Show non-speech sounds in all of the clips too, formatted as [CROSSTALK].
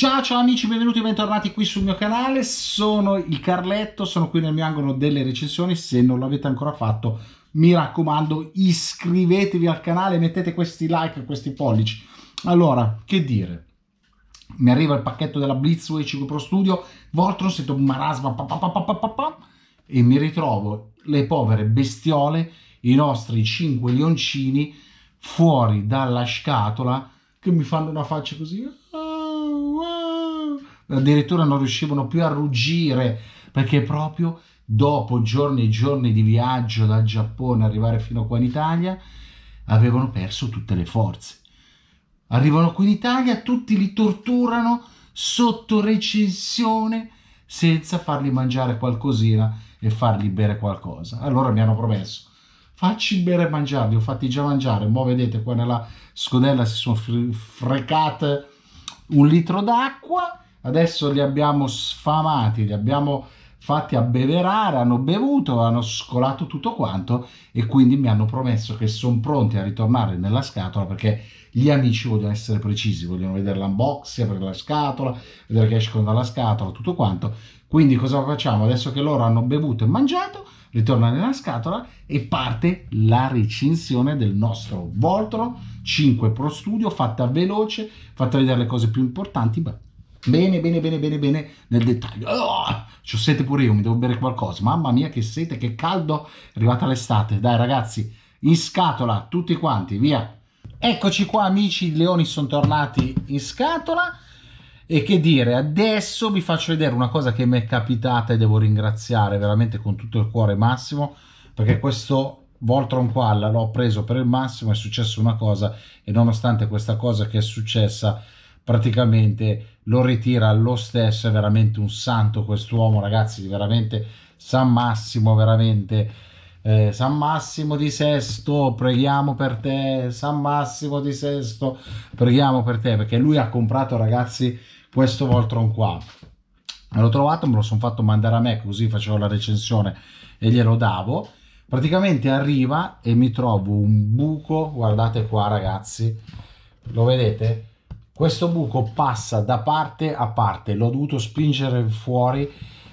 Ciao ciao amici, benvenuti e bentornati qui sul mio canale, sono il Carletto, sono qui nel mio angolo delle recensioni, se non l'avete ancora fatto mi raccomando iscrivetevi al canale, mettete questi like, questi pollici. Allora, che dire? Mi arriva il pacchetto della Blitzway 5 Pro Studio, Voltron, sento un marasma, pa, pa, pa, e mi ritrovo le povere bestiole, i nostri 5 lioncini fuori dalla scatola che mi fanno una faccia così... Ah, addirittura non riuscivano più a ruggire perché proprio dopo giorni e giorni di viaggio dal Giappone arrivare fino qua in Italia avevano perso tutte le forze. Arrivano qui in Italia, tutti li torturano sotto recensione senza fargli mangiare qualcosina e fargli bere qualcosa. Allora mi hanno promesso facci bere e mangiarli, ho fatti già mangiare, mo vedete qua nella scodella si sono frecate un litro d'acqua Adesso li abbiamo sfamati, li abbiamo fatti abbeverare, hanno bevuto, hanno scolato tutto quanto e quindi mi hanno promesso che sono pronti a ritornare nella scatola perché gli amici vogliono essere precisi, vogliono vedere l'unboxing, aprire la scatola, vedere che escono dalla scatola, tutto quanto. Quindi cosa facciamo? Adesso che loro hanno bevuto e mangiato, ritorna nella scatola e parte la recensione del nostro Voltron 5 Pro Studio fatta veloce, fatta vedere le cose più importanti, ma Bene, bene, bene, bene, bene, nel dettaglio. Oh, ho sete pure io, mi devo bere qualcosa. Mamma mia, che sete, che caldo. È arrivata l'estate. Dai, ragazzi, in scatola, tutti quanti, via. Eccoci qua, amici. I leoni sono tornati in scatola. E che dire, adesso vi faccio vedere una cosa che mi è capitata e devo ringraziare veramente con tutto il cuore Massimo, perché questo Voltron qua l'ho preso per il Massimo, è successa una cosa e nonostante questa cosa che è successa, praticamente lo ritira lo stesso, è veramente un santo quest'uomo, ragazzi, veramente San Massimo, veramente eh, San Massimo di Sesto, preghiamo per te, San Massimo di Sesto, preghiamo per te, perché lui ha comprato, ragazzi, questo Voltron qua. L'ho trovato, me lo sono fatto mandare a me, così facevo la recensione e glielo davo. Praticamente arriva e mi trovo un buco, guardate qua ragazzi, lo vedete? Questo buco passa da parte a parte, l'ho dovuto spingere fuori,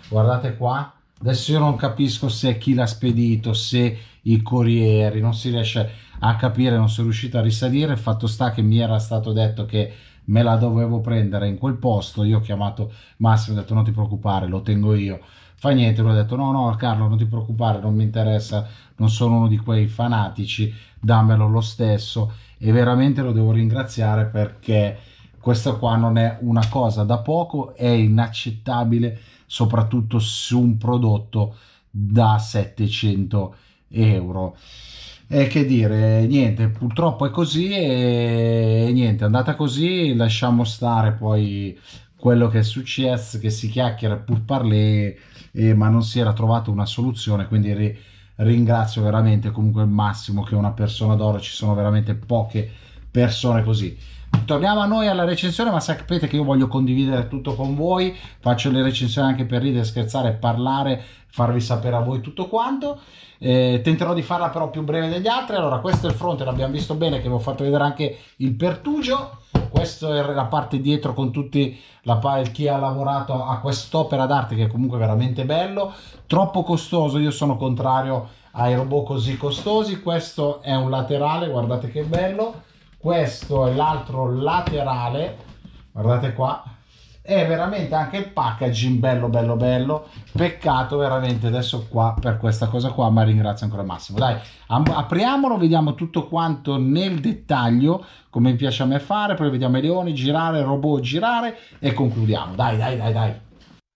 guardate qua. Adesso io non capisco se chi l'ha spedito, se i corrieri, non si riesce a capire, non sono riuscito a risalire. Fatto sta che mi era stato detto che me la dovevo prendere in quel posto. Io ho chiamato Massimo, ho detto non ti preoccupare, lo tengo io. Fa niente, lui ha detto no, no Carlo, non ti preoccupare, non mi interessa, non sono uno di quei fanatici, dammelo lo stesso. E veramente lo devo ringraziare perché questa qua non è una cosa da poco, è inaccettabile soprattutto su un prodotto da 700 euro. E che dire, niente, purtroppo è così e niente, è andata così, lasciamo stare poi quello che è successo, che si chiacchiera pur parlé, eh, ma non si era trovata una soluzione, quindi ri- ringrazio veramente comunque Massimo che è una persona d'oro, ci sono veramente poche persone così torniamo a noi alla recensione, ma sapete che io voglio condividere tutto con voi, faccio le recensioni anche per ridere, scherzare, parlare, farvi sapere a voi tutto quanto. Eh, tenterò di farla però più breve degli altri. Allora, questo è il fronte, l'abbiamo visto bene, che vi ho fatto vedere anche il pertugio. Questa è la parte dietro con tutti la, chi ha lavorato a quest'opera d'arte, che è comunque veramente bello. Troppo costoso, io sono contrario ai robot così costosi. Questo è un laterale, guardate che bello questo è l'altro laterale guardate qua è veramente anche il packaging bello bello bello peccato veramente adesso qua per questa cosa qua ma ringrazio ancora Massimo dai apriamolo vediamo tutto quanto nel dettaglio come mi piace a me fare poi vediamo i leoni girare robot girare e concludiamo dai dai dai dai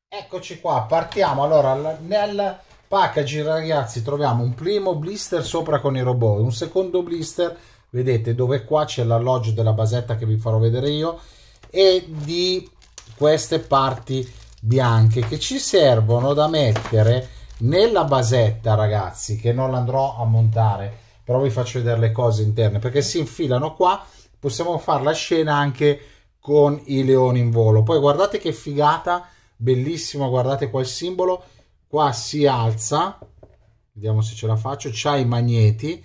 eccoci qua partiamo allora nel packaging ragazzi troviamo un primo blister sopra con i robot un secondo blister vedete dove qua c'è l'alloggio della basetta che vi farò vedere io e di queste parti bianche che ci servono da mettere nella basetta ragazzi che non andrò a montare però vi faccio vedere le cose interne perché si infilano qua possiamo fare la scena anche con i leoni in volo poi guardate che figata bellissimo guardate qua il simbolo qua si alza vediamo se ce la faccio c'ha i magneti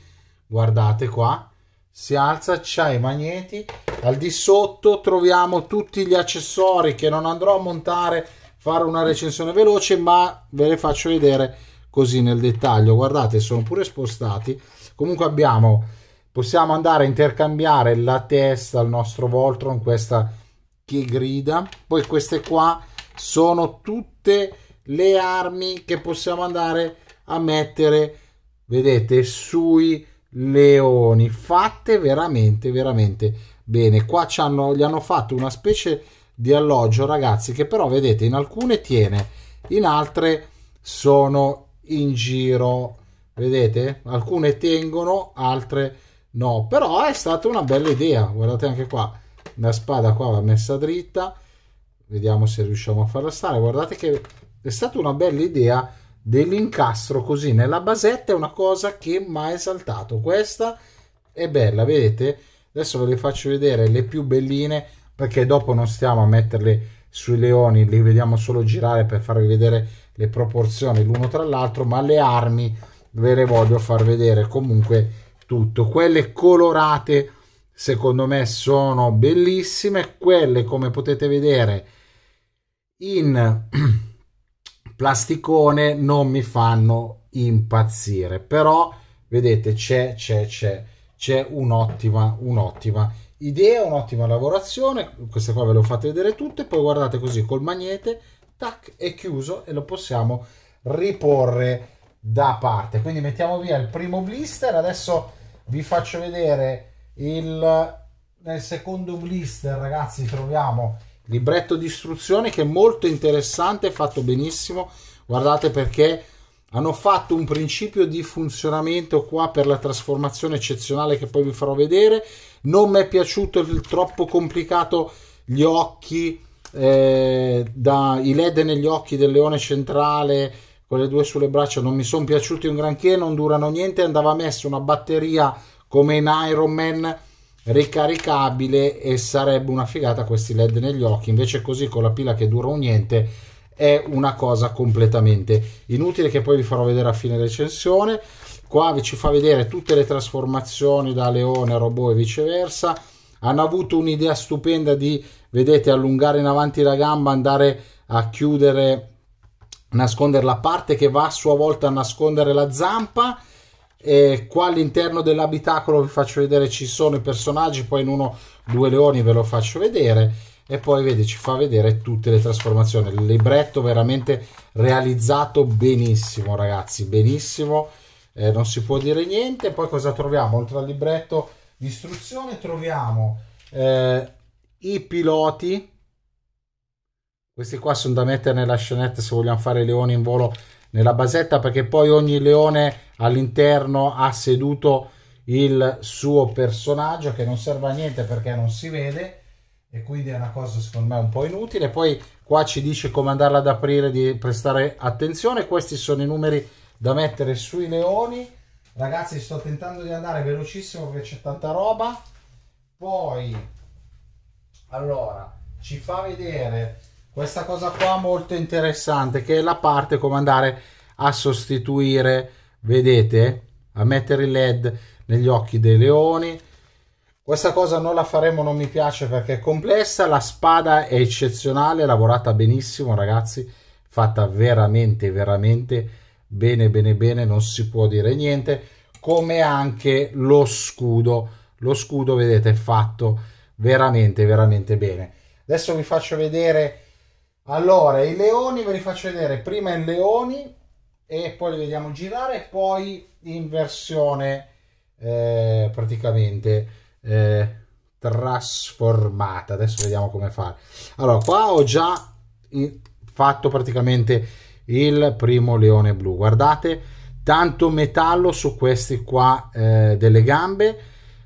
guardate qua si alza, c'ha i magneti, al di sotto troviamo tutti gli accessori che non andrò a montare, fare una recensione veloce, ma ve le faccio vedere così nel dettaglio. Guardate, sono pure spostati. Comunque abbiamo, possiamo andare a intercambiare la testa al nostro Voltron, questa che grida. Poi queste qua sono tutte le armi che possiamo andare a mettere, vedete, sui leoni fatte veramente veramente bene qua hanno, gli hanno fatto una specie di alloggio ragazzi che però vedete in alcune tiene in altre sono in giro vedete alcune tengono altre no però è stata una bella idea guardate anche qua la spada qua va messa dritta vediamo se riusciamo a farla stare guardate che è stata una bella idea dell'incastro così nella basetta è una cosa che mi ha esaltato. Questa è bella, vedete? Adesso ve le faccio vedere le più belline perché dopo non stiamo a metterle sui leoni, li vediamo solo girare per farvi vedere le proporzioni l'uno tra l'altro, ma le armi ve le voglio far vedere comunque tutto. Quelle colorate secondo me sono bellissime, quelle come potete vedere in [CLEARS THROAT] plasticone non mi fanno impazzire, però vedete c'è, c'è, c'è, c'è un'ottima, un'ottima idea, un'ottima lavorazione, queste qua ve le ho fatte vedere tutte, poi guardate così col magnete, tac, è chiuso e lo possiamo riporre da parte. Quindi mettiamo via il primo blister, adesso vi faccio vedere il... Nel secondo blister, ragazzi, troviamo libretto di istruzione che è molto interessante, fatto benissimo. Guardate perché hanno fatto un principio di funzionamento qua per la trasformazione eccezionale che poi vi farò vedere. Non mi è piaciuto il troppo complicato gli occhi, eh, da, i led negli occhi del leone centrale con le due sulle braccia non mi sono piaciuti un granché, non durano niente, andava messa una batteria come in Iron Man ricaricabile e sarebbe una figata questi led negli occhi invece così con la pila che dura un niente è una cosa completamente inutile che poi vi farò vedere a fine recensione qua vi ci fa vedere tutte le trasformazioni da leone a robot e viceversa hanno avuto un'idea stupenda di vedete allungare in avanti la gamba andare a chiudere nascondere la parte che va a sua volta a nascondere la zampa e qua all'interno dell'abitacolo vi faccio vedere ci sono i personaggi poi in uno due leoni ve lo faccio vedere e poi vedi ci fa vedere tutte le trasformazioni il libretto veramente realizzato benissimo ragazzi benissimo eh, non si può dire niente poi cosa troviamo oltre al libretto di istruzione troviamo eh, i piloti questi qua sono da mettere nella scenetta se vogliamo fare leoni in volo nella basetta perché poi ogni leone all'interno ha seduto il suo personaggio che non serve a niente perché non si vede e quindi è una cosa secondo me un po' inutile poi qua ci dice come andarla ad aprire di prestare attenzione questi sono i numeri da mettere sui leoni ragazzi sto tentando di andare velocissimo perché c'è tanta roba poi allora ci fa vedere questa cosa qua molto interessante che è la parte come andare a sostituire vedete a mettere il led negli occhi dei leoni questa cosa non la faremo non mi piace perché è complessa la spada è eccezionale lavorata benissimo ragazzi fatta veramente veramente bene bene bene non si può dire niente come anche lo scudo lo scudo vedete è fatto veramente veramente bene adesso vi faccio vedere allora, i leoni ve li faccio vedere prima in leoni e poi li vediamo girare poi in versione eh, praticamente eh, trasformata. Adesso vediamo come fare. Allora, qua ho già eh, fatto praticamente il primo leone blu. Guardate, tanto metallo su questi qua eh, delle gambe.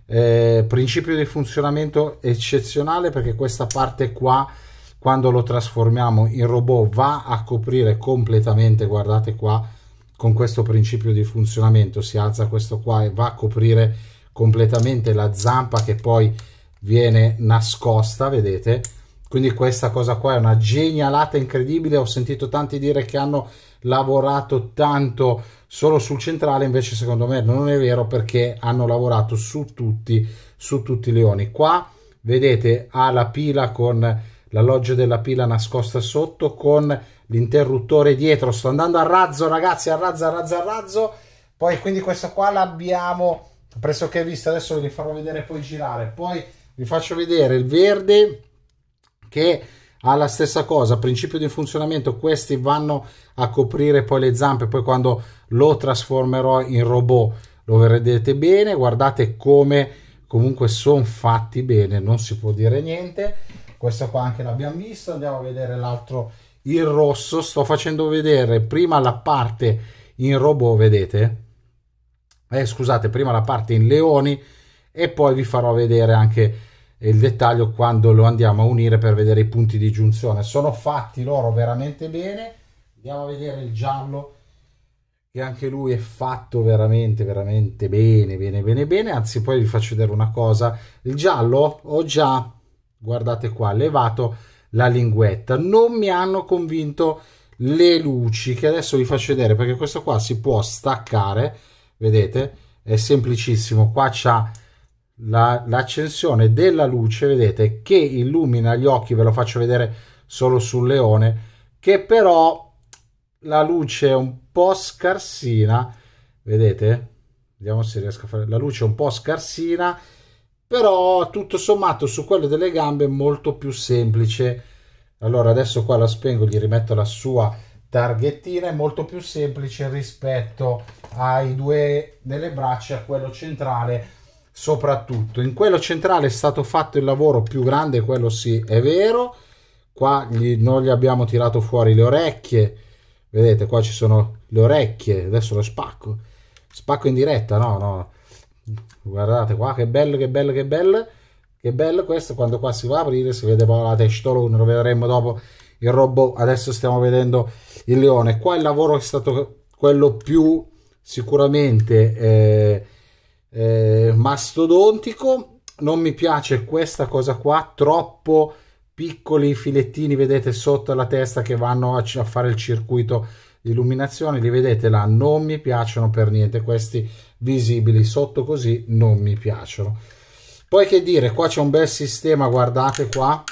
Eh, principio di funzionamento eccezionale perché questa parte qua quando lo trasformiamo in robot va a coprire completamente, guardate qua, con questo principio di funzionamento, si alza questo qua e va a coprire completamente la zampa che poi viene nascosta, vedete? Quindi questa cosa qua è una genialata incredibile, ho sentito tanti dire che hanno lavorato tanto solo sul centrale, invece secondo me non è vero perché hanno lavorato su tutti, su tutti i leoni. Qua vedete ha la pila con l'alloggio della pila nascosta sotto con l'interruttore dietro. Sto andando a razzo, ragazzi, a razzo, a razzo, a razzo. Poi quindi questa qua l'abbiamo pressoché vista, adesso vi farò vedere poi girare. Poi vi faccio vedere il verde che ha la stessa cosa, principio di funzionamento, questi vanno a coprire poi le zampe, poi quando lo trasformerò in robot lo vedrete bene, guardate come comunque sono fatti bene, non si può dire niente questo qua anche l'abbiamo visto andiamo a vedere l'altro il rosso sto facendo vedere prima la parte in robot vedete eh, scusate prima la parte in leoni e poi vi farò vedere anche eh, il dettaglio quando lo andiamo a unire per vedere i punti di giunzione sono fatti loro veramente bene andiamo a vedere il giallo che anche lui è fatto veramente veramente bene bene bene bene anzi poi vi faccio vedere una cosa il giallo ho già guardate qua, levato la linguetta. Non mi hanno convinto le luci che adesso vi faccio vedere perché questo qua si può staccare, vedete? È semplicissimo. Qua c'è l'accensione della luce, vedete, che illumina gli occhi, ve lo faccio vedere solo sul leone, che però la luce è un po' scarsina, vedete? Vediamo se riesco a fare... La luce è un po' scarsina però tutto sommato su quello delle gambe è molto più semplice allora adesso qua la spengo gli rimetto la sua targhettina è molto più semplice rispetto ai due delle braccia a quello centrale soprattutto in quello centrale è stato fatto il lavoro più grande quello sì è vero qua gli, non gli abbiamo tirato fuori le orecchie vedete qua ci sono le orecchie adesso lo spacco spacco in diretta no no guardate qua che bello che bello che bello che bello questo quando qua si va a aprire si vede poi la testolone lo vedremo dopo il robot adesso stiamo vedendo il leone qua il lavoro è stato quello più sicuramente eh, eh, mastodontico non mi piace questa cosa qua troppo piccoli filettini vedete sotto la testa che vanno a, a fare il circuito di illuminazione li vedete là non mi piacciono per niente questi visibili sotto così non mi piacciono poi che dire qua c'è un bel sistema guardate qua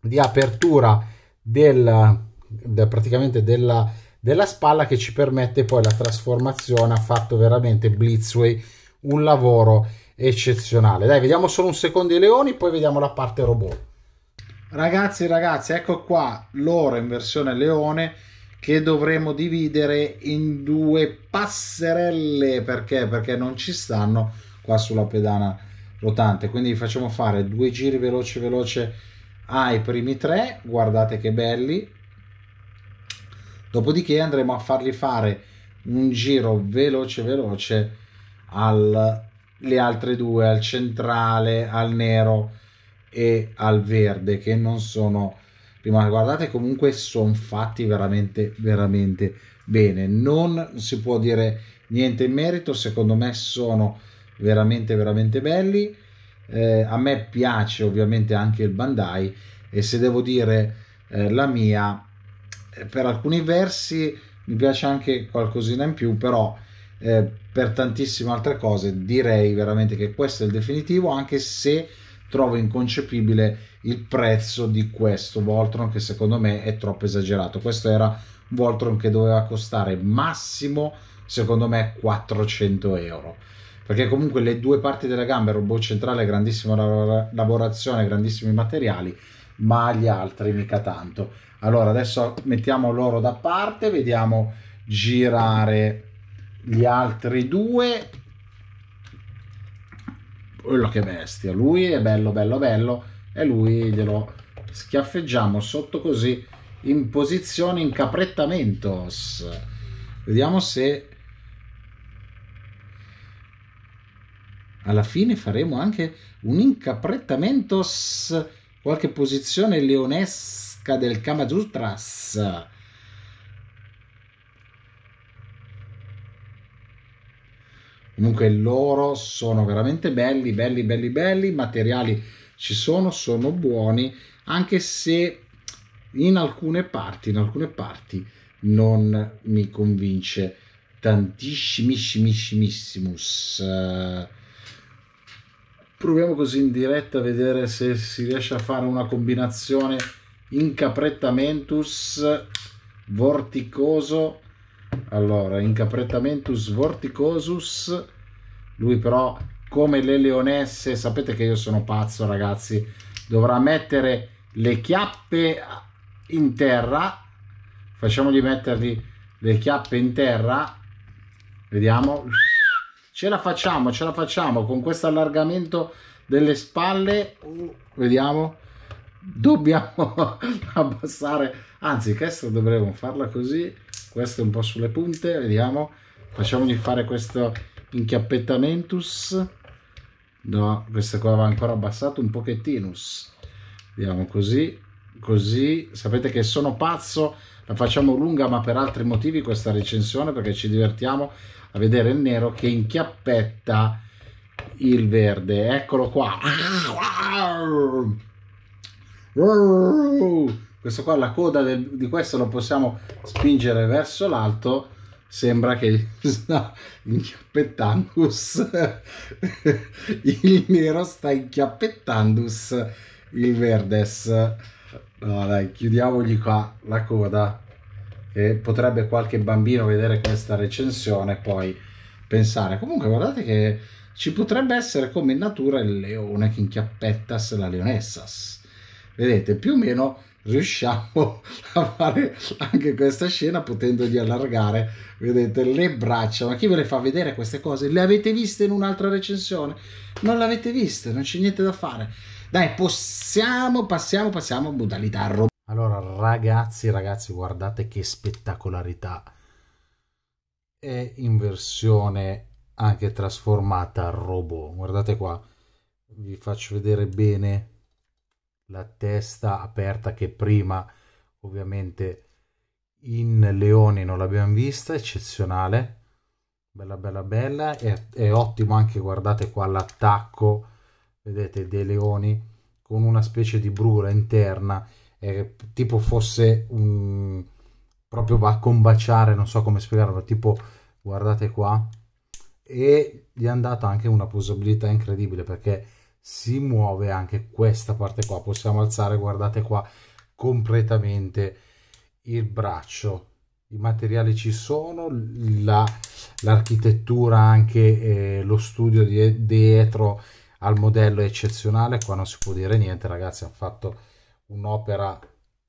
di apertura del, del praticamente della, della spalla che ci permette poi la trasformazione ha fatto veramente Blitzway un lavoro eccezionale dai vediamo solo un secondo i leoni poi vediamo la parte robot ragazzi ragazzi ecco qua l'oro in versione leone che dovremo dividere in due passerelle perché perché non ci stanno qua sulla pedana rotante quindi facciamo fare due giri veloce veloce ai primi tre guardate che belli dopodiché andremo a fargli fare un giro veloce veloce alle altre due al centrale al nero e al verde che non sono ma guardate comunque sono fatti veramente veramente bene non si può dire niente in merito secondo me sono veramente veramente belli eh, a me piace ovviamente anche il Bandai e se devo dire eh, la mia eh, per alcuni versi mi piace anche qualcosina in più però eh, per tantissime altre cose direi veramente che questo è il definitivo anche se trovo inconcepibile il prezzo di questo Voltron che secondo me è troppo esagerato. Questo era un Voltron che doveva costare massimo, secondo me, 400 euro. Perché comunque le due parti della gamba, il robot centrale, grandissima lavorazione, grandissimi materiali, ma gli altri mica tanto. Allora, adesso mettiamo loro da parte, vediamo girare gli altri due quello che bestia, lui è bello bello bello e lui glielo schiaffeggiamo sotto così in posizione incaprettamento. Vediamo se alla fine faremo anche un incaprettamento qualche posizione leonesca del Kamadutras. comunque loro sono veramente belli belli belli belli i materiali ci sono sono buoni anche se in alcune parti in alcune parti non mi convince tantissimissimissimissimus uh, proviamo così in diretta a vedere se si riesce a fare una combinazione incaprettamentus vorticoso allora, Incaprettamentus Vorticosus, lui però come le leonesse, sapete che io sono pazzo ragazzi, dovrà mettere le chiappe in terra, facciamogli mettergli le chiappe in terra, vediamo, ce la facciamo, ce la facciamo, con questo allargamento delle spalle, vediamo, dobbiamo [LAUGHS] abbassare, anzi questa dovremmo farla così, questo è un po' sulle punte, vediamo, facciamogli fare questo inchiappettamentus, no, questo qua va ancora abbassato un pochettinus, vediamo così, così, sapete che sono pazzo, la facciamo lunga ma per altri motivi questa recensione perché ci divertiamo a vedere il nero che inchiappetta il verde, eccolo qua, questo qua la coda del, di questo lo possiamo spingere verso l'alto sembra che sta [LAUGHS] inchiappettandus [LAUGHS] il nero sta inchiappettandus il verdes no dai chiudiamogli qua la coda che potrebbe qualche bambino vedere questa recensione e poi pensare comunque guardate che ci potrebbe essere come in natura il leone che inchiappettas la leonessas vedete più o meno riusciamo [LAUGHS] a fare anche questa scena potendogli allargare vedete le braccia ma chi ve le fa vedere queste cose le avete viste in un'altra recensione non le avete viste non c'è niente da fare dai possiamo passiamo passiamo a modalità robot allora ragazzi ragazzi guardate che spettacolarità è in versione anche trasformata robot guardate qua vi faccio vedere bene la testa aperta che prima ovviamente in leoni non l'abbiamo vista eccezionale bella bella bella è, è ottimo anche guardate qua l'attacco vedete dei leoni con una specie di brura interna eh, tipo fosse un proprio va a combaciare non so come spiegarlo tipo guardate qua e gli è andata anche una posabilità incredibile perché si muove anche questa parte qua possiamo alzare guardate qua completamente il braccio i materiali ci sono l'architettura anche eh, lo studio di, dietro al modello è eccezionale qua non si può dire niente ragazzi hanno fatto un'opera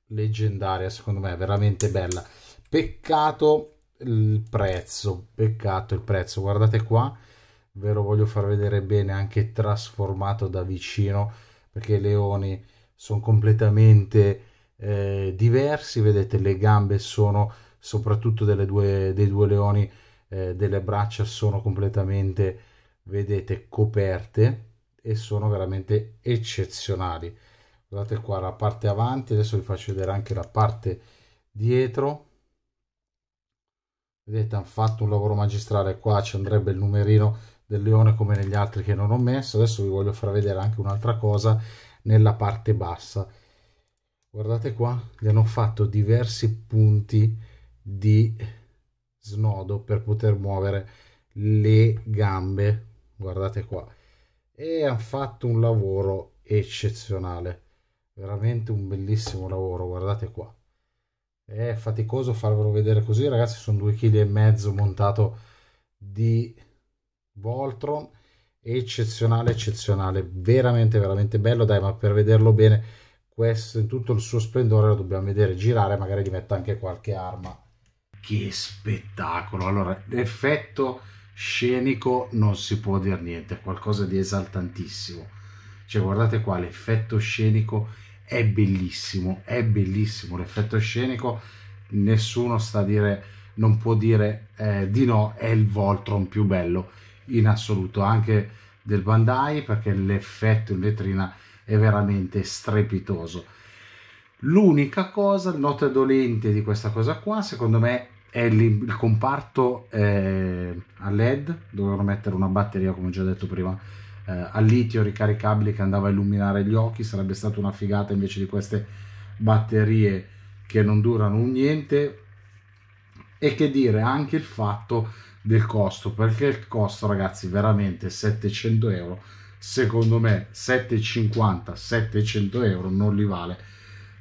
leggendaria secondo me veramente bella peccato il prezzo peccato il prezzo guardate qua ve lo voglio far vedere bene anche trasformato da vicino perché i leoni sono completamente eh, diversi vedete le gambe sono soprattutto delle due, dei due leoni eh, delle braccia sono completamente vedete coperte e sono veramente eccezionali guardate qua la parte avanti adesso vi faccio vedere anche la parte dietro vedete hanno fatto un lavoro magistrale qua ci andrebbe il numerino del leone come negli altri che non ho messo adesso vi voglio far vedere anche un'altra cosa nella parte bassa guardate qua gli hanno fatto diversi punti di snodo per poter muovere le gambe guardate qua e hanno fatto un lavoro eccezionale veramente un bellissimo lavoro guardate qua è faticoso farvelo vedere così ragazzi sono due kg e mezzo montato di Voltron eccezionale eccezionale veramente veramente bello dai ma per vederlo bene questo in tutto il suo splendore lo dobbiamo vedere girare magari gli metto anche qualche arma che spettacolo allora effetto scenico non si può dire niente è qualcosa di esaltantissimo cioè guardate qua l'effetto scenico è bellissimo è bellissimo l'effetto scenico nessuno sta a dire non può dire eh, di no è il Voltron più bello in assoluto, anche del Bandai, perché l'effetto in vetrina è veramente strepitoso. L'unica cosa, nota dolente di questa cosa qua, secondo me, è il, comparto eh, a LED, dovevano mettere una batteria, come già detto prima, eh, a litio ricaricabile che andava a illuminare gli occhi, sarebbe stata una figata invece di queste batterie che non durano niente. E che dire anche il fatto del costo perché il costo ragazzi veramente 700 euro secondo me 750 700 euro non li vale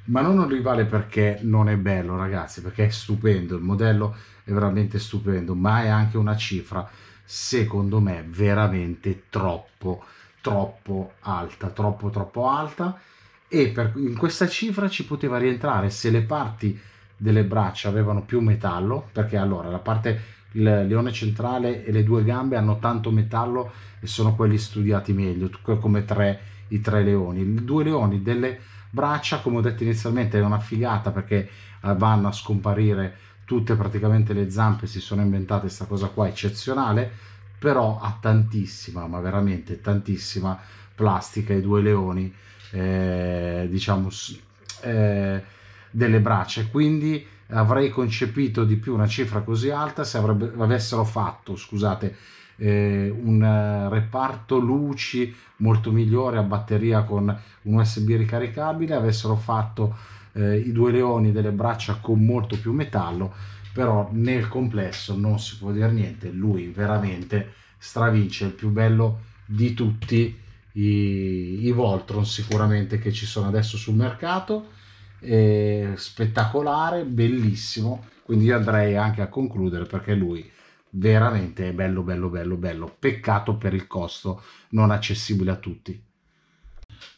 ma non li vale perché non è bello ragazzi perché è stupendo il modello è veramente stupendo ma è anche una cifra secondo me veramente troppo troppo alta troppo troppo alta e per, in questa cifra ci poteva rientrare se le parti delle braccia avevano più metallo, perché allora la parte il leone centrale e le due gambe hanno tanto metallo e sono quelli studiati meglio, come tre, i tre leoni. I due leoni delle braccia, come ho detto inizialmente, è una figata perché eh, vanno a scomparire tutte praticamente le zampe, si sono inventate questa cosa qua eccezionale, però ha tantissima, ma veramente tantissima plastica i due leoni, eh, diciamo... Eh, delle braccia, quindi avrei concepito di più una cifra così alta se avrebbe, avessero fatto, scusate, eh, un reparto luci molto migliore a batteria con un USB ricaricabile, avessero fatto eh, i due leoni delle braccia con molto più metallo, però nel complesso non si può dire niente, lui veramente stravince, il più bello di tutti i, i Voltron sicuramente che ci sono adesso sul mercato eh, spettacolare, bellissimo, quindi io andrei anche a concludere perché lui veramente è bello bello bello bello, peccato per il costo non accessibile a tutti.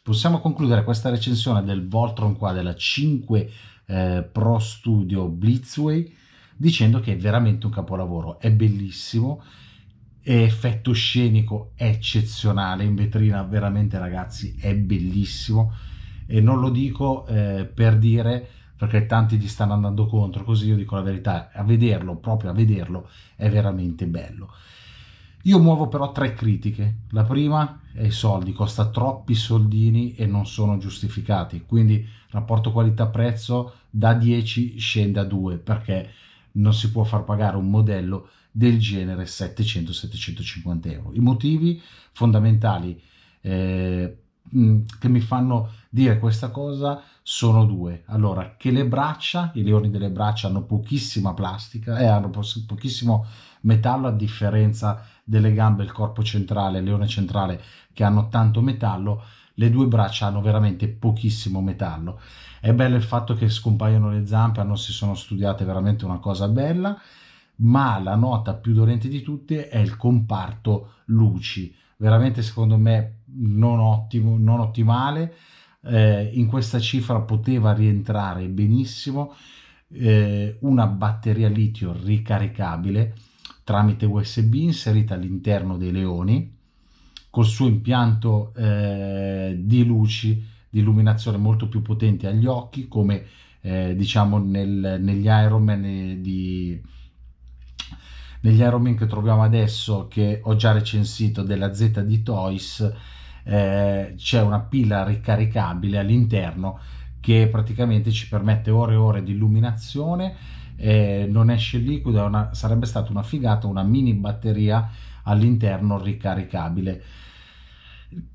Possiamo concludere questa recensione del Voltron qua della 5 eh, Pro Studio Blitzway dicendo che è veramente un capolavoro, è bellissimo, è effetto scenico eccezionale in vetrina, veramente ragazzi è bellissimo e non lo dico eh, per dire perché tanti gli stanno andando contro, così io dico la verità, a vederlo, proprio a vederlo, è veramente bello. Io muovo però tre critiche. La prima è i soldi, costa troppi soldini e non sono giustificati, quindi rapporto qualità-prezzo da 10 scende a 2 perché non si può far pagare un modello del genere 700-750 euro. I motivi fondamentali eh, Mm, che mi fanno dire questa cosa sono due. Allora, che le braccia, i leoni delle braccia hanno pochissima plastica e eh, hanno po- pochissimo metallo a differenza delle gambe, il corpo centrale, il leone centrale che hanno tanto metallo, le due braccia hanno veramente pochissimo metallo. È bello il fatto che scompaiono le zampe, hanno si sono studiate veramente una cosa bella, ma la nota più dolente di tutte è il comparto luci. Veramente secondo me non, ottimo, non ottimale, eh, in questa cifra poteva rientrare benissimo eh, una batteria litio ricaricabile tramite USB inserita all'interno dei leoni col suo impianto eh, di luci di illuminazione molto più potente agli occhi come eh, diciamo nel, negli Iron di, negli Iron Man che troviamo adesso, che ho già recensito della Z di Toys, eh, c'è una pila ricaricabile all'interno che praticamente ci permette ore e ore di illuminazione, eh, non esce liquido, una, sarebbe stata una figata, una mini batteria all'interno ricaricabile.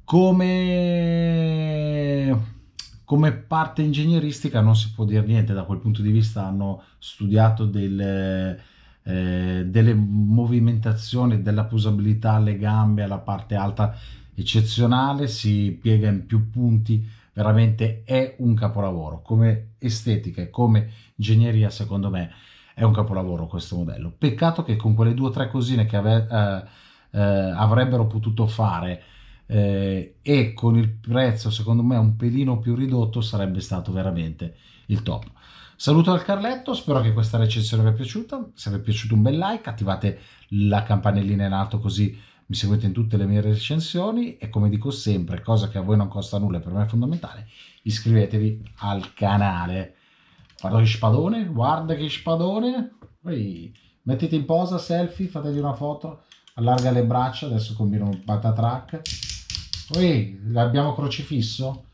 Come come parte ingegneristica non si può dire niente da quel punto di vista hanno studiato delle, eh, delle movimentazioni della posabilità alle gambe alla parte alta eccezionale, si piega in più punti, veramente è un capolavoro. Come estetica e come ingegneria, secondo me, è un capolavoro questo modello. Peccato che con quelle due o tre cosine che ave- eh, eh, avrebbero potuto fare eh, e con il prezzo, secondo me, un pelino più ridotto, sarebbe stato veramente il top. Saluto al Carletto, spero che questa recensione vi è piaciuta. Se vi è piaciuto un bel like, attivate la campanellina in alto così mi seguite in tutte le mie recensioni e come dico sempre, cosa che a voi non costa nulla e per me è fondamentale, iscrivetevi al canale. Guarda che spadone, guarda che spadone. Poi mettete in posa, selfie, fatevi una foto, allarga le braccia, adesso combino un patatrack. Poi l'abbiamo crocifisso.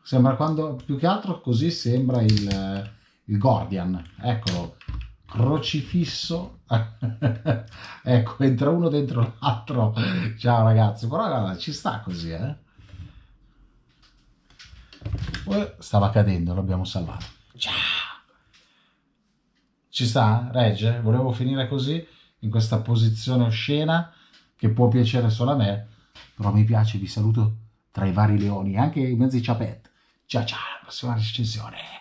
Sembra quando, più che altro così sembra il, il Gordian. Eccolo, crocifisso [LAUGHS] ecco, entra uno dentro l'altro. Ciao ragazzi, però guarda, ci sta così, eh. Stava cadendo, l'abbiamo salvato. Ciao. Ci sta? Regge? Volevo finire così, in questa posizione oscena, che può piacere solo a me, però mi piace, vi saluto tra i vari leoni, anche in mezzo ai ciapet. Ciao ciao, prossima recensione.